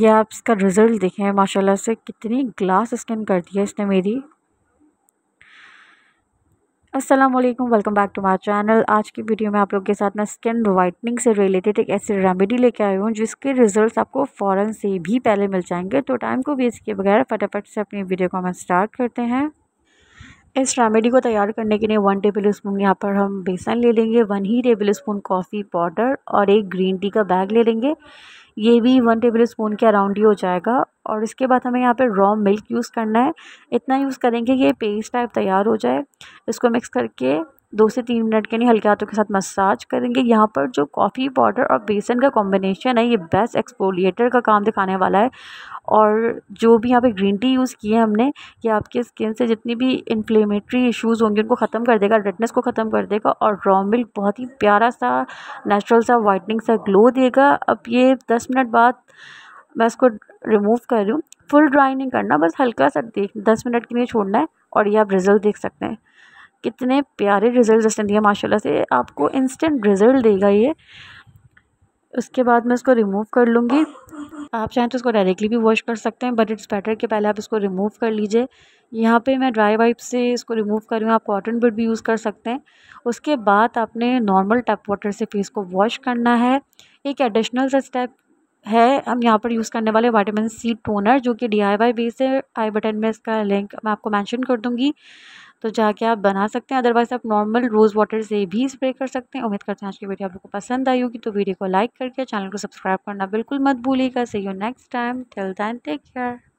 ये आप इसका रिज़ल्ट देखें माशाल्लाह से कितनी ग्लास स्किन कर दी है इसने मेरी असलम welcome back to my channel आज की वीडियो में आप लोग के साथ मैं स्किन वाइटनिंग से रिलेटेड एक ऐसी रेमेडी लेके आई हूँ जिसके रिजल्ट्स आपको फ़ौरन से भी पहले मिल जाएंगे तो टाइम को वेस्ट किए बगैर फटाफट से अपनी वीडियो को हम स्टार्ट करते हैं इस रेमेडी को तैयार करने के लिए वन टेबल स्पून यहाँ पर हम बेसन ले लेंगे वन ही टेबल स्पून कॉफ़ी पाउडर और एक ग्रीन टी का बैग ले लेंगे ये भी वन टेबल स्पून के अराउंड ही हो जाएगा और इसके बाद हमें यहाँ पर रॉ मिल्क यूज़ करना है इतना यूज़ करेंगे कि पेस्ट टाइप तैयार हो जाए इसको मिक्स करके दो से तीन मिनट के लिए हल्के हाथों के साथ मसाज करेंगे यहाँ पर जो कॉफ़ी पाउडर और बेसन का कॉम्बिनेशन है ये बेस्ट एक्सपोलिएटर का काम दिखाने वाला है और जो भी यहाँ पे ग्रीन टी यूज़ किए हमने ये आपके स्किन से जितनी भी इन्फ्लेमेटरी इश्यूज़ होंगे उनको ख़त्म कर देगा रेडनेस को ख़त्म कर देगा और रॉ मिल्क बहुत ही प्यारा सा नेचुरल सा वाइटनिंग सा ग्लो देगा अब ये दस मिनट बाद मैं इसको रिमूव कर रही हूँ फुल ड्राई नहीं करना बस हल्का सा देख दस मिनट के लिए छोड़ना है और ये आप रिज़ल्ट देख सकते हैं कितने प्यारे रिज़ल्ट उसने दिए माशाल्लाह से आपको इंस्टेंट रिज़ल्ट देगा ये उसके बाद मैं इसको रिमूव कर लूँगी आप चाहें तो इसको डायरेक्टली भी वॉश कर सकते हैं बट इट्स बेटर कि पहले आप इसको रिमूव कर लीजिए यहाँ पे मैं ड्राई वाइप से इसको रिमूव कर रही हूँ आप कॉटन बिट भी यूज़ कर सकते हैं उसके बाद आपने नॉर्मल टैप वाटर से फेस को वॉश करना है एक एडिशनल सा स्टेप है हम यहाँ पर यूज़ करने वाले वाइटामिन सी टोनर जो कि डी आई वाई बेस है आई बटन में इसका लिंक मैं आपको मैंशन कर दूँगी तो जाके आप बना सकते हैं अदरवाइज़ आप नॉर्मल रोज़ वाटर से भी स्प्रे कर सकते हैं उम्मीद करते हैं आज की वीडियो आप लोग को पसंद आई होगी तो वीडियो को लाइक करके चैनल को सब्सक्राइब करना बिल्कुल मत भूलिएगा see you next time till then take care